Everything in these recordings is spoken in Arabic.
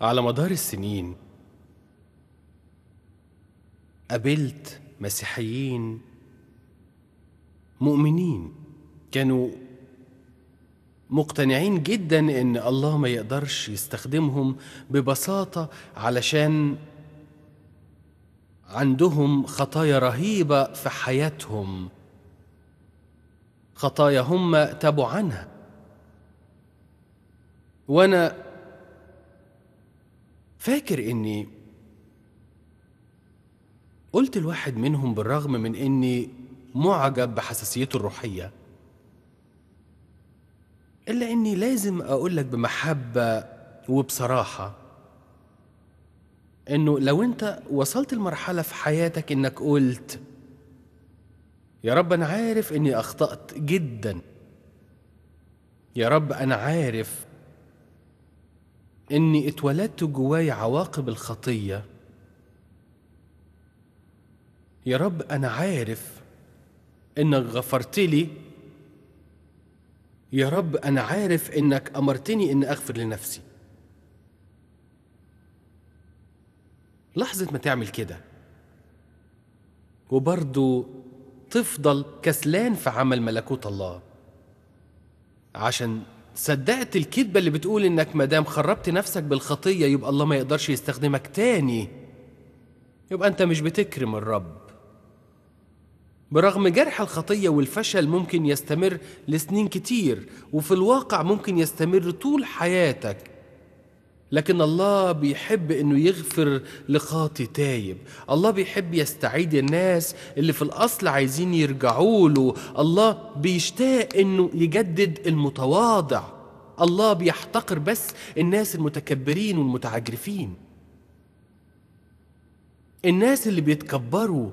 على مدار السنين قابلت مسيحيين مؤمنين كانوا مقتنعين جدا ان الله ما يقدرش يستخدمهم ببساطه علشان عندهم خطايا رهيبه في حياتهم خطايا هم تابوا عنها وانا فاكر اني قلت لواحد منهم بالرغم من اني معجب بحساسيته الروحيه الا اني لازم اقولك بمحبه وبصراحه انه لو انت وصلت لمرحله في حياتك انك قلت يا رب انا عارف اني اخطات جدا يا رب انا عارف إني اتولدت جواي عواقب الخطية يا رب أنا عارف إنك غفرت لي يا رب أنا عارف إنك أمرتني إن أغفر لنفسي لحظة ما تعمل كده وبرضه تفضل كسلان في عمل ملكوت الله عشان صدقت الكذبة اللي بتقول إنك مدام خربت نفسك بالخطية يبقى الله ما يقدرش يستخدمك تاني يبقى أنت مش بتكرم الرب برغم جرح الخطية والفشل ممكن يستمر لسنين كتير وفي الواقع ممكن يستمر طول حياتك لكن الله بيحب انه يغفر لخاطي تايب الله بيحب يستعيد الناس اللي في الاصل عايزين يرجعوا له الله بيشتاق انه يجدد المتواضع الله بيحتقر بس الناس المتكبرين والمتعجرفين الناس اللي بيتكبروا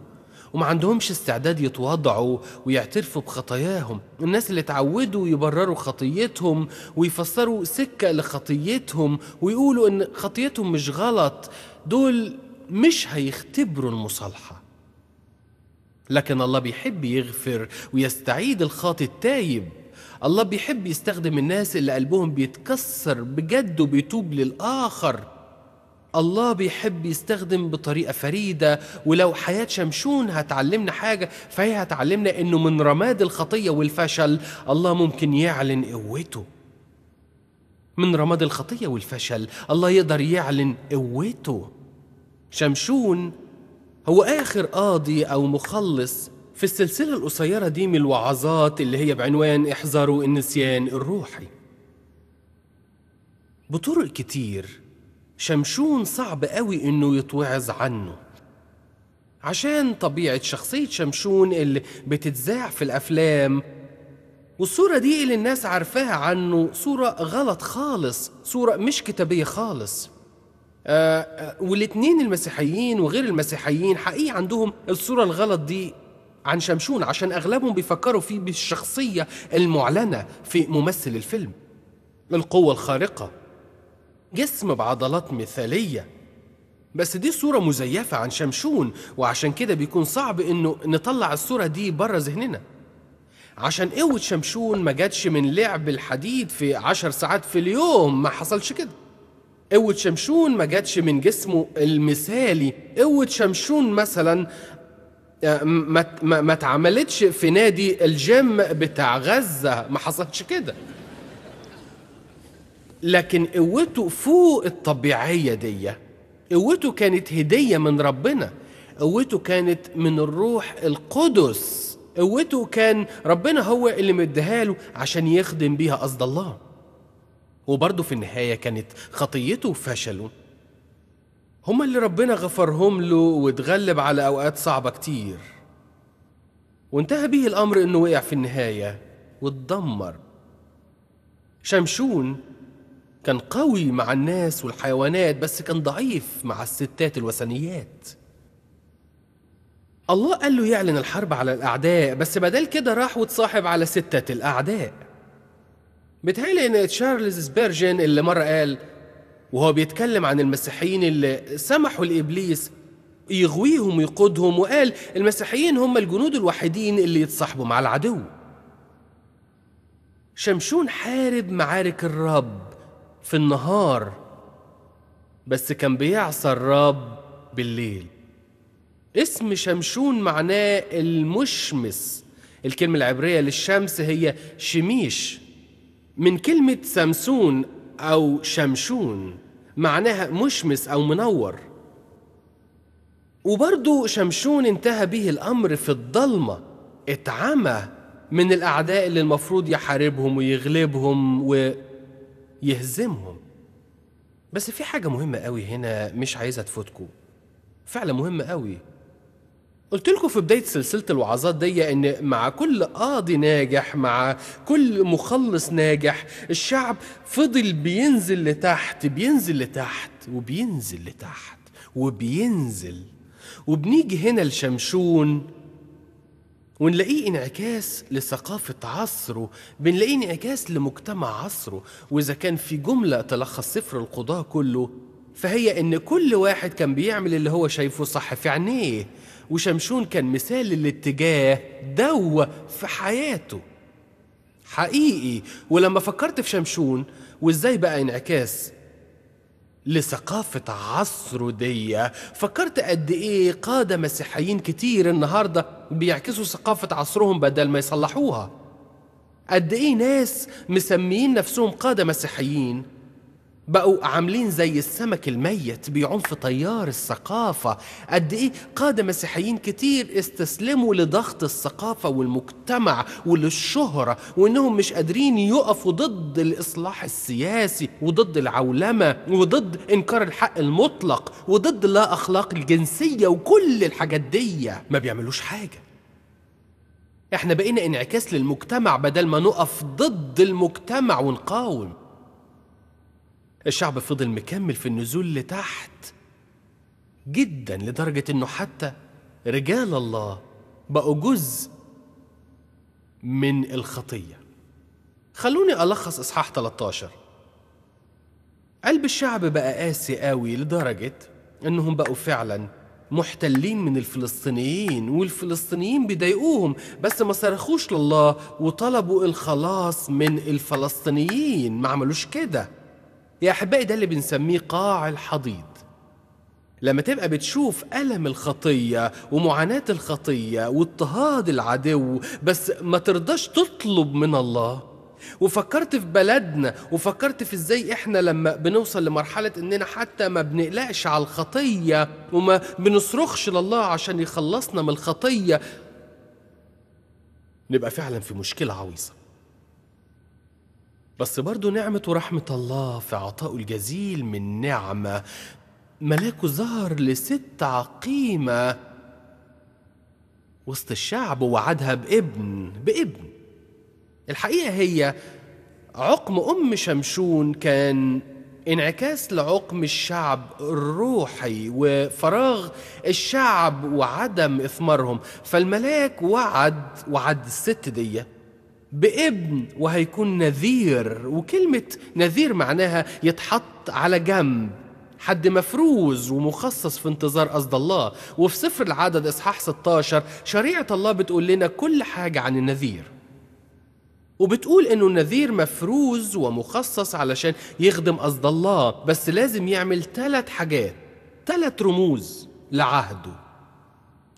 وما عندهمش استعداد يتواضعوا ويعترفوا بخطاياهم الناس اللي اتعودوا يبرروا خطيتهم ويفسروا سكة لخطيتهم ويقولوا ان خطيتهم مش غلط دول مش هيختبروا المصالحة لكن الله بيحب يغفر ويستعيد الخاطي التايب الله بيحب يستخدم الناس اللي قلبهم بيتكسر بجد وبيتوب للآخر الله بيحب يستخدم بطريقة فريدة ولو حياة شمشون هتعلمنا حاجة فهي هتعلمنا انه من رماد الخطية والفشل الله ممكن يعلن قوته من رماد الخطية والفشل الله يقدر يعلن قوته شمشون هو آخر قاضي أو مخلص في السلسلة القصيرة دي من الوعظات اللي هي بعنوان احذروا النسيان الروحي بطرق كتير شمشون صعب قوي انه يتوعظ عنه عشان طبيعة شخصية شمشون اللي بتتذاع في الأفلام والصورة دي اللي الناس عارفاها عنه صورة غلط خالص صورة مش كتابية خالص آه, آه، والاتنين المسيحيين وغير المسيحيين حقيقي عندهم الصورة الغلط دي عن شمشون عشان أغلبهم بيفكروا فيه بالشخصية المعلنة في ممثل الفيلم القوة الخارقة جسم بعضلات مثالية بس دي صورة مزيفة عن شمشون وعشان كده بيكون صعب إنه نطلع الصورة دي بره ذهننا عشان قوة شمشون ما جاتش من لعب الحديد في عشر ساعات في اليوم ما حصلش كده قوة شمشون ما جاتش من جسمه المثالي قوة شمشون مثلا آه، ما ما اتعملتش في نادي الجيم بتاع غزة ما حصلش كده لكن قوته فوق الطبيعية دي قوته كانت هدية من ربنا قوته كانت من الروح القدس قوته كان ربنا هو اللي مديها له عشان يخدم بيها قصد الله وبرضه في النهاية كانت خطيته وفشله هما اللي ربنا غفرهم له واتغلب على أوقات صعبة كتير وانتهى به الأمر إنه وقع في النهاية واتدمر شمشون كان قوي مع الناس والحيوانات بس كان ضعيف مع الستات الوثنيات الله قال له يعلن الحرب على الأعداء بس بدل كده راح واتصاحب على ستات الأعداء بتهيلي إن تشارلز سبيرجن اللي مرة قال وهو بيتكلم عن المسيحيين اللي سمحوا لإبليس يغويهم ويقودهم وقال المسيحيين هم الجنود الوحيدين اللي يتصاحبوا مع العدو شمشون حارب معارك الرب في النهار بس كان بيعصى الرب بالليل اسم شمشون معناه المشمس الكلمة العبرية للشمس هي شميش من كلمة سمسون أو شمشون معناها مشمس أو منور وبرضه شمشون انتهى به الأمر في الضلمة اتعمى من الأعداء اللي المفروض يحاربهم ويغلبهم و يهزمهم بس في حاجة مهمة قوي هنا مش عايزة تفوتكم فعلا مهمة قوي قلت لكم في بداية سلسلة الوعظات دي إن مع كل قاضي ناجح مع كل مخلص ناجح الشعب فضل بينزل لتحت بينزل لتحت وبينزل لتحت وبينزل وبنيجي هنا لشمشون ونلاقيه انعكاس لثقافة عصره بنلاقيه انعكاس لمجتمع عصره وإذا كان في جملة تلخص سفر القضاء كله فهي إن كل واحد كان بيعمل اللي هو شايفه صح في عينيه وشمشون كان مثال للاتجاه دو في حياته حقيقي ولما فكرت في شمشون وإزاي بقى انعكاس لثقافة عصره دي فكرت قد إيه قادة مسيحيين كتير النهاردة بيعكسوا ثقافة عصرهم بدل ما يصلحوها قد إيه ناس مسميين نفسهم قادة مسيحيين بقوا عاملين زي السمك الميت بيعوم في تيار الثقافة قد إيه قادة مسيحيين كتير استسلموا لضغط الثقافة والمجتمع وللشهرة وإنهم مش قادرين يقفوا ضد الإصلاح السياسي وضد العولمة وضد إنكار الحق المطلق وضد لا أخلاق الجنسية وكل الحاجات دي ما بيعملوش حاجة احنا بقينا انعكاس للمجتمع بدل ما نقف ضد المجتمع ونقاوم الشعب فضل مكمل في النزول لتحت جدا لدرجة انه حتى رجال الله بقوا جزء من الخطية خلوني ألخص إصحاح 13 قلب الشعب بقى قاسي قوي لدرجة انهم بقوا فعلا محتلين من الفلسطينيين والفلسطينيين بيضايقوهم بس ما صرخوش لله وطلبوا الخلاص من الفلسطينيين ما عملوش كده يا احبائي ده اللي بنسميه قاع الحضيض لما تبقى بتشوف ألم الخطية ومعاناة الخطية واضطهاد العدو بس ما ترضاش تطلب من الله وفكرت في بلدنا وفكرت في ازاي احنا لما بنوصل لمرحلة اننا حتى ما بنقلقش على الخطية وما بنصرخش لله عشان يخلصنا من الخطية نبقى فعلا في مشكلة عويصة بس برضه نعمة ورحمة الله في عطائه الجزيل من نعمة ملاكه ظهر لست عقيمة وسط الشعب ووعدها بابن بابن الحقيقة هي عقم أم شمشون كان انعكاس لعقم الشعب الروحي وفراغ الشعب وعدم إثمارهم فالملاك وعد وعد الست ديه بابن وهيكون نذير وكلمة نذير معناها يتحط على جنب حد مفروز ومخصص في انتظار قصد الله وفي سفر العدد إصحاح 16 شريعة الله بتقول لنا كل حاجة عن النذير وبتقول انه النذير مفروز ومخصص علشان يخدم قصد الله بس لازم يعمل ثلاث حاجات ثلاث رموز لعهده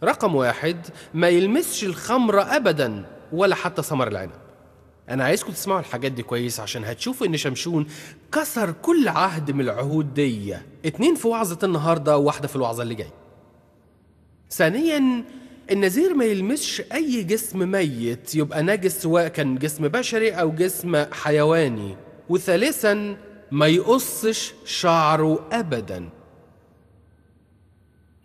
رقم واحد ما يلمسش الخمرة أبدا ولا حتى ثمر العنب أنا عايزكم تسمعوا الحاجات دي كويس عشان هتشوفوا إن شمشون كسر كل عهد من العهود دي اتنين في وعظة النهاردة وواحدة في الوعظة اللي جاية ثانيا النذير ما يلمسش أي جسم ميت يبقى نجس سواء كان جسم بشري أو جسم حيواني وثالثا ما يقصش شعره أبدا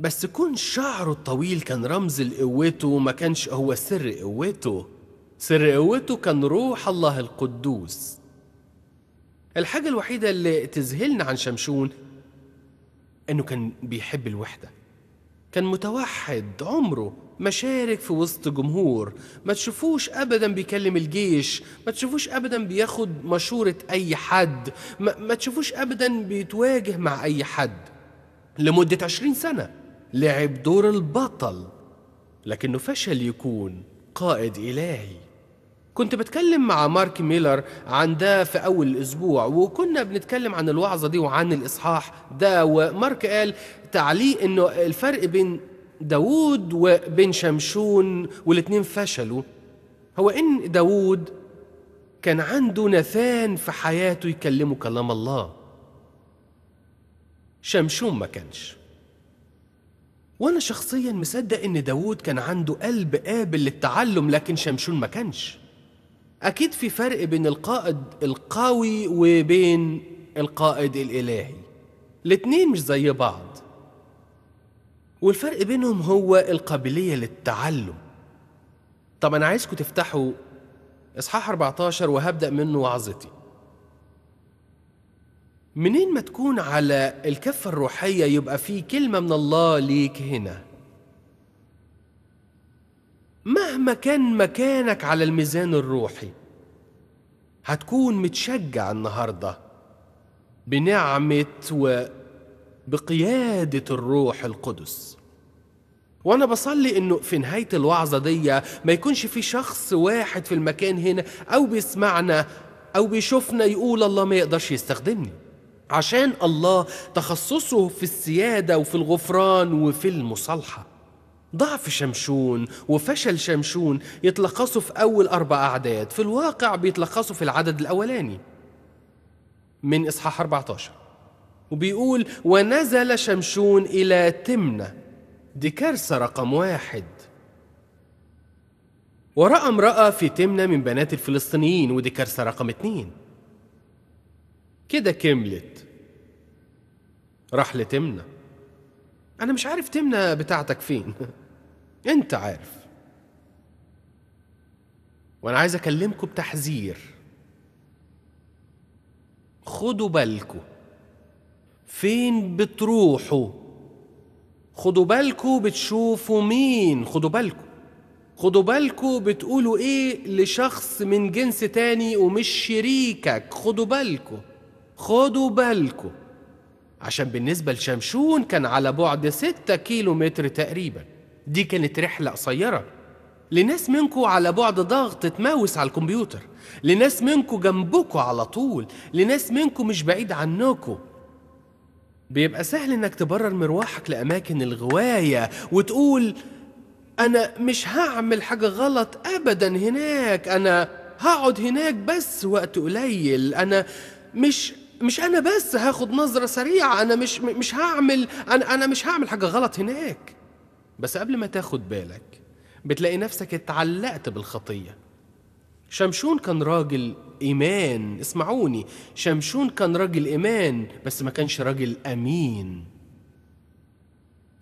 بس كون شعره الطويل كان رمز لقوته وما كانش هو سر قوته سر قوته كان روح الله القدوس الحاجة الوحيدة اللي تذهلنا عن شمشون إنه كان بيحب الوحدة كان متوحد عمره ما شارك في وسط جمهور ما تشوفوش أبدا بيكلم الجيش ما تشوفوش أبدا بياخد مشورة أي حد ما, ما تشوفوش أبدا بيتواجه مع أي حد لمدة عشرين سنة لعب دور البطل لكنه فشل يكون قائد إلهي كنت بتكلم مع مارك ميلر عن ده في أول الأسبوع وكنا بنتكلم عن الوعظة دي وعن الإصحاح ده ومارك قال تعليق إنه الفرق بين داوود وبين شمشون والاتنين فشلوا هو إن داوود كان عنده نثان في حياته يكلمه كلام الله شمشون ما كانش وأنا شخصيا مصدق إن داوود كان عنده قلب قابل للتعلم لكن شمشون ما كانش أكيد في فرق بين القائد القوي وبين القائد الإلهي الاتنين مش زي بعض والفرق بينهم هو القابلية للتعلم طب أنا عايزكم تفتحوا إصحاح 14 وهبدأ منه وعظتي منين ما تكون على الكفة الروحية يبقى في كلمة من الله ليك هنا مهما كان مكانك على الميزان الروحي هتكون متشجع النهارده بنعمه وبقياده الروح القدس وانا بصلي انه في نهايه الوعظه دي ما يكونش في شخص واحد في المكان هنا او بيسمعنا او بيشوفنا يقول الله ما يقدرش يستخدمني عشان الله تخصصه في السياده وفي الغفران وفي المصالحه ضعف شمشون وفشل شمشون يتلخصوا في أول أربع أعداد في الواقع بيتلخصوا في العدد الأولاني من إصحاح 14 وبيقول ونزل شمشون إلى تمنة دي كارثة رقم واحد ورأى امرأة في تمنة من بنات الفلسطينيين ودي كارثة رقم اتنين كده كملت راح لتمنة أنا مش عارف تمنة بتاعتك فين انت عارف وانا عايز اكلمكم بتحذير خدوا بالكم فين بتروحوا خدوا بالكم بتشوفوا مين خدوا بالكم خدوا بالكم بتقولوا ايه لشخص من جنس تاني ومش شريكك خدوا بالكم خدوا بالكم عشان بالنسبة لشمشون كان على بعد ستة كيلو متر تقريباً دي كانت رحلة قصيرة لناس منكو على بعد ضغط تماوس على الكمبيوتر لناس منكو جنبكو على طول لناس منكو مش بعيد عنكو بيبقى سهل انك تبرر مروحك لاماكن الغوايه وتقول انا مش هعمل حاجه غلط ابدا هناك انا هقعد هناك بس وقت قليل انا مش مش انا بس هاخد نظره سريعه انا مش مش هعمل انا انا مش هعمل حاجه غلط هناك بس قبل ما تاخد بالك بتلاقي نفسك اتعلقت بالخطية شمشون كان راجل إيمان اسمعوني شمشون كان راجل إيمان بس ما كانش راجل أمين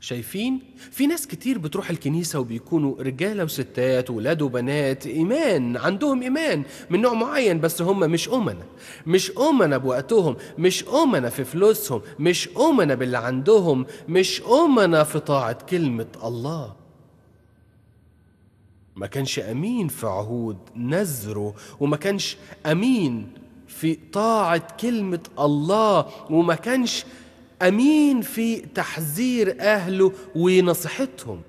شايفين في ناس كتير بتروح الكنيسة وبيكونوا رجالة وستات ولاد وبنات إيمان عندهم إيمان من نوع معين بس هم مش أمنة مش أمنة بوقتهم مش أمنة في فلوسهم مش أمنة باللي عندهم مش أمنة في طاعة كلمة الله ما كانش أمين في عهود نذره وما كانش أمين في طاعة كلمة الله وما كانش امين في تحذير اهله ونصيحتهم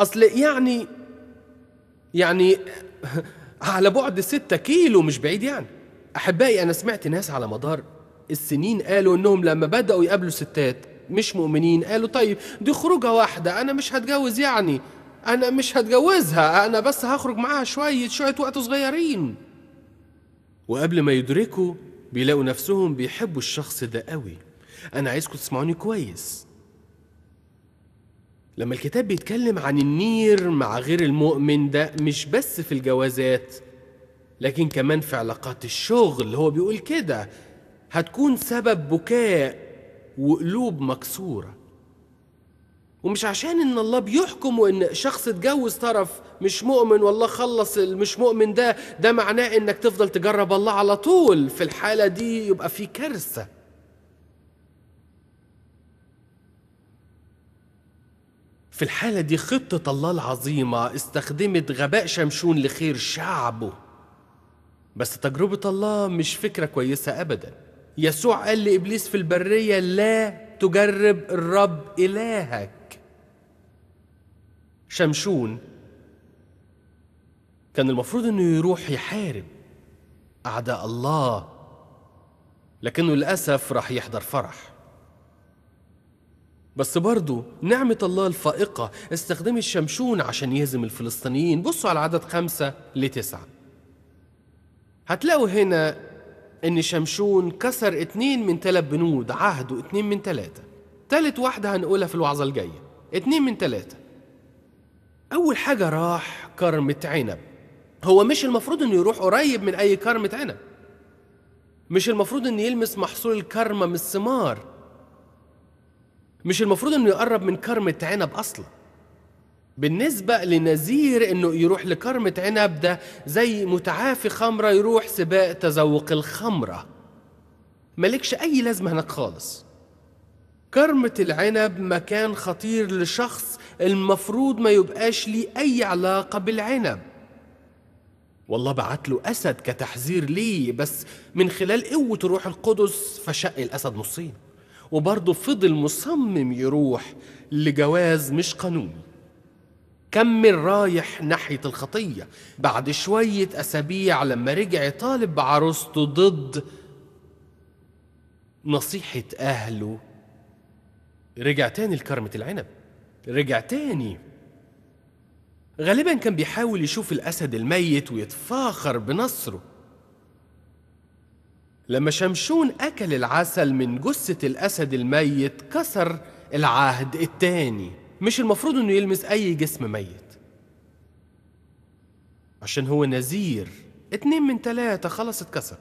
اصل يعني يعني على بعد ستة كيلو مش بعيد يعني احبائي انا سمعت ناس على مدار السنين قالوا انهم لما بداوا يقابلوا ستات مش مؤمنين قالوا طيب دي خروجه واحده انا مش هتجوز يعني انا مش هتجوزها انا بس هخرج معاها شويه شويه وقت صغيرين وقبل ما يدركوا بيلاقوا نفسهم بيحبوا الشخص ده قوي انا عايزكم تسمعوني كويس لما الكتاب بيتكلم عن النير مع غير المؤمن ده مش بس في الجوازات لكن كمان في علاقات الشغل هو بيقول كده هتكون سبب بكاء وقلوب مكسوره ومش عشان ان الله بيحكم وان شخص اتجوز طرف مش مؤمن والله خلص المش مؤمن ده ده معناه انك تفضل تجرب الله على طول في الحاله دي يبقى في كارثه في الحاله دي خطه الله العظيمه استخدمت غباء شمشون لخير شعبه بس تجربه الله مش فكره كويسه ابدا يسوع قال لابليس في البريه لا تجرب الرب إلهك شمشون كان المفروض انه يروح يحارب اعداء الله لكنه للاسف راح يحضر فرح بس برضه نعمة الله الفائقة استخدمت شمشون عشان يهزم الفلسطينيين بصوا على عدد خمسة لتسعة هتلاقوا هنا إن شمشون كسر اتنين من تلات بنود عهده اتنين من تلاتة تالت واحدة هنقولها في الوعظة الجاية اتنين من تلاتة أول حاجة راح كرمة عنب هو مش المفروض إنه يروح قريب من أي كرمة عنب مش المفروض إنه يلمس محصول الكرمة من الثمار مش المفروض إنه يقرب من كرمة عنب أصلاً بالنسبة لنزير انه يروح لكرمة عنب ده زي متعافي خمرة يروح سباق تذوق الخمرة ملكش اي لازمة هناك خالص كرمة العنب مكان خطير لشخص المفروض ما يبقاش ليه اي علاقة بالعنب والله بعت له اسد كتحذير ليه بس من خلال قوة روح القدس فشق الاسد نصين وبرضه فضل مصمم يروح لجواز مش قانوني كمل رايح ناحية الخطية بعد شوية أسابيع لما رجع طالب بعروسته ضد نصيحة أهله رجع تاني لكرمة العنب رجع تاني غالبا كان بيحاول يشوف الأسد الميت ويتفاخر بنصره لما شمشون أكل العسل من جثة الأسد الميت كسر العهد التاني مش المفروض انه يلمس اي جسم ميت عشان هو نذير اتنين من تلاتة خلاص اتكسر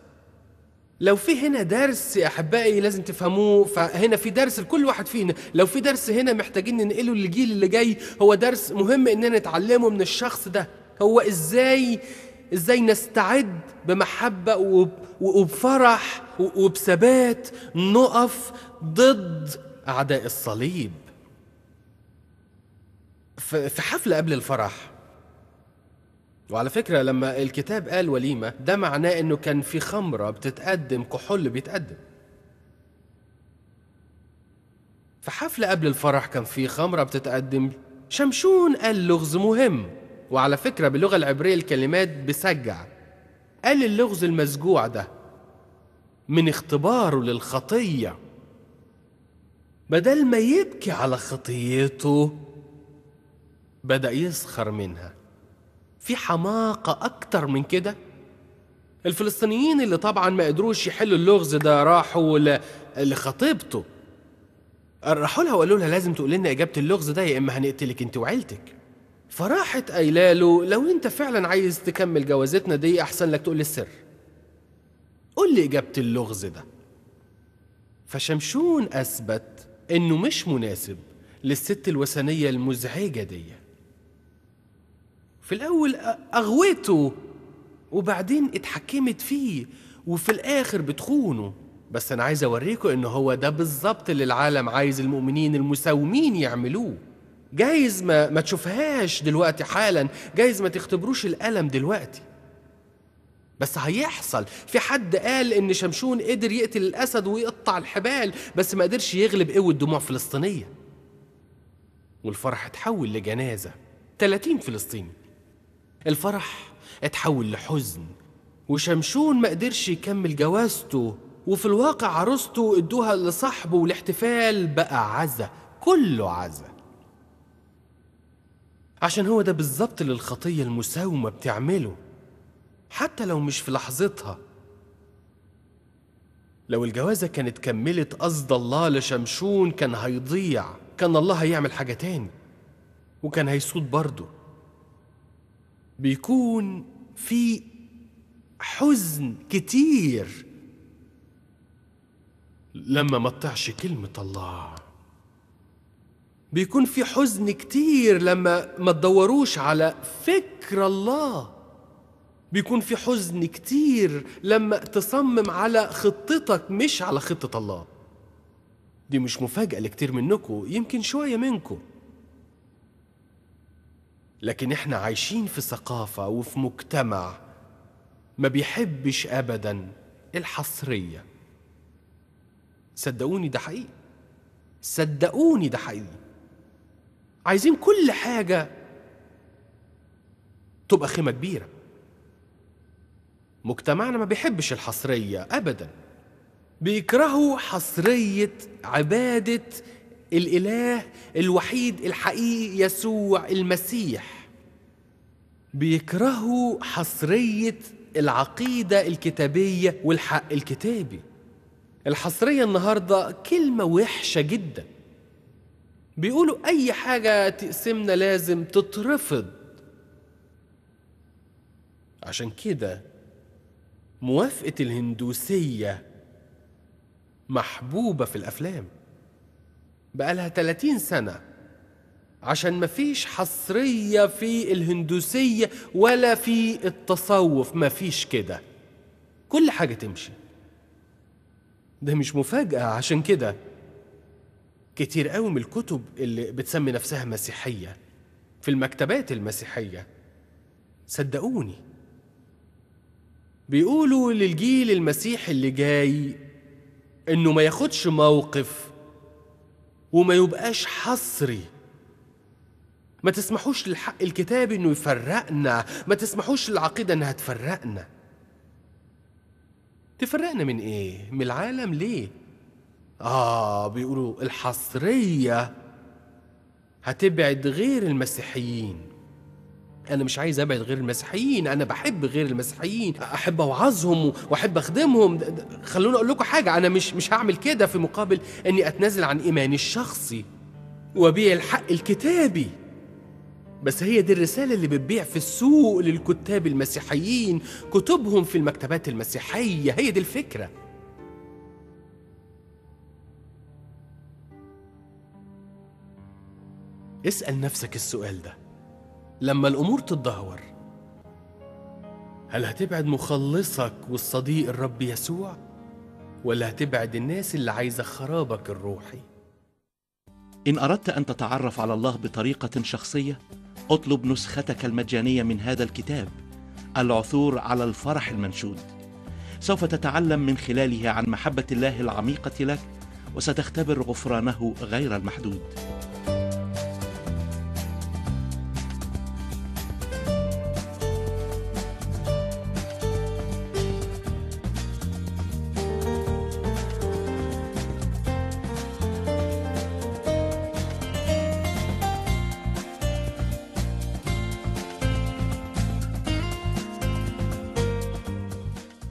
لو في هنا درس يا احبائي لازم تفهموه فهنا في درس لكل واحد فينا لو في درس هنا محتاجين ننقله للجيل اللي جاي هو درس مهم اننا نتعلمه من الشخص ده هو ازاي ازاي نستعد بمحبه وبفرح وبثبات نقف ضد اعداء الصليب في حفلة قبل الفرح وعلى فكرة لما الكتاب قال وليمة ده معناه انه كان في خمرة بتتقدم كحول بيتقدم في حفلة قبل الفرح كان في خمرة بتتقدم شمشون قال لغز مهم وعلى فكرة باللغة العبرية الكلمات بسجع قال اللغز المسجوع ده من اختباره للخطية بدل ما يبكي على خطيته بدأ يسخر منها في حماقة أكتر من كده الفلسطينيين اللي طبعا ما قدروش يحلوا اللغز ده راحوا ل... لخطيبته راحوا لها وقالوا لها لازم تقول لنا إجابة اللغز ده يا إما هنقتلك أنت وعيلتك فراحت قايله له لو أنت فعلا عايز تكمل جوازتنا دي أحسن لك تقول لي السر قول لي إجابة اللغز ده فشمشون أثبت إنه مش مناسب للست الوثنية المزعجة دي في الأول أغويته وبعدين اتحكمت فيه وفي الآخر بتخونه بس أنا عايز أوريكم إن هو ده بالظبط اللي العالم عايز المؤمنين المساومين يعملوه جايز ما, ما تشوفهاش دلوقتي حالا جايز ما تختبروش الألم دلوقتي بس هيحصل في حد قال ان شمشون قدر يقتل الاسد ويقطع الحبال بس ما قدرش يغلب قوة دموع فلسطينية والفرح اتحول لجنازة 30 فلسطيني الفرح اتحول لحزن وشمشون ما قدرش يكمل جوازته وفي الواقع عروسته ادوها لصاحبه والاحتفال بقى عزا كله عزا عشان هو ده بالظبط اللي الخطية المساومة بتعمله حتى لو مش في لحظتها لو الجوازة كانت كملت قصد الله لشمشون كان هيضيع كان الله هيعمل حاجة تاني وكان هيسود برضه بيكون في حزن كتير لما ما تطعش كلمة الله بيكون في حزن كتير لما ما تدوروش على فكر الله بيكون في حزن كتير لما تصمم على خطتك مش على خطة الله دي مش مفاجأة لكتير منكم يمكن شوية منكم لكن احنا عايشين في ثقافة وفي مجتمع ما بيحبش أبدا الحصرية صدقوني ده حقيقي صدقوني ده حقيقي عايزين كل حاجة تبقى خيمة كبيرة مجتمعنا ما بيحبش الحصرية أبدا بيكرهوا حصرية عبادة الاله الوحيد الحقيقي يسوع المسيح بيكرهوا حصريه العقيده الكتابيه والحق الكتابي الحصريه النهارده كلمه وحشه جدا بيقولوا اي حاجه تقسمنا لازم تترفض عشان كده موافقه الهندوسيه محبوبه في الافلام بقالها 30 سنة عشان مفيش حصرية في الهندوسية ولا في التصوف مفيش كده كل حاجة تمشي ده مش مفاجأة عشان كده كتير قوي من الكتب اللي بتسمي نفسها مسيحية في المكتبات المسيحية صدقوني بيقولوا للجيل المسيحي اللي جاي انه ما ياخدش موقف وما يبقاش حصري ما تسمحوش للحق الكتابي انه يفرقنا ما تسمحوش للعقيده انها تفرقنا تفرقنا من ايه من العالم ليه اه بيقولوا الحصريه هتبعد غير المسيحيين انا مش عايز ابعد غير المسيحيين انا بحب غير المسيحيين احب اوعظهم واحب اخدمهم خلوني اقول لكم حاجه انا مش مش هعمل كده في مقابل اني اتنازل عن ايماني الشخصي وبيع الحق الكتابي بس هي دي الرسالة اللي بتبيع في السوق للكتاب المسيحيين كتبهم في المكتبات المسيحية هي دي الفكرة اسأل نفسك السؤال ده لما الأمور تتدهور هل هتبعد مخلصك والصديق الرب يسوع ولا هتبعد الناس اللي عايزة خرابك الروحي إن أردت أن تتعرف على الله بطريقة شخصية اطلب نسختك المجانية من هذا الكتاب العثور على الفرح المنشود سوف تتعلم من خلاله عن محبة الله العميقة لك وستختبر غفرانه غير المحدود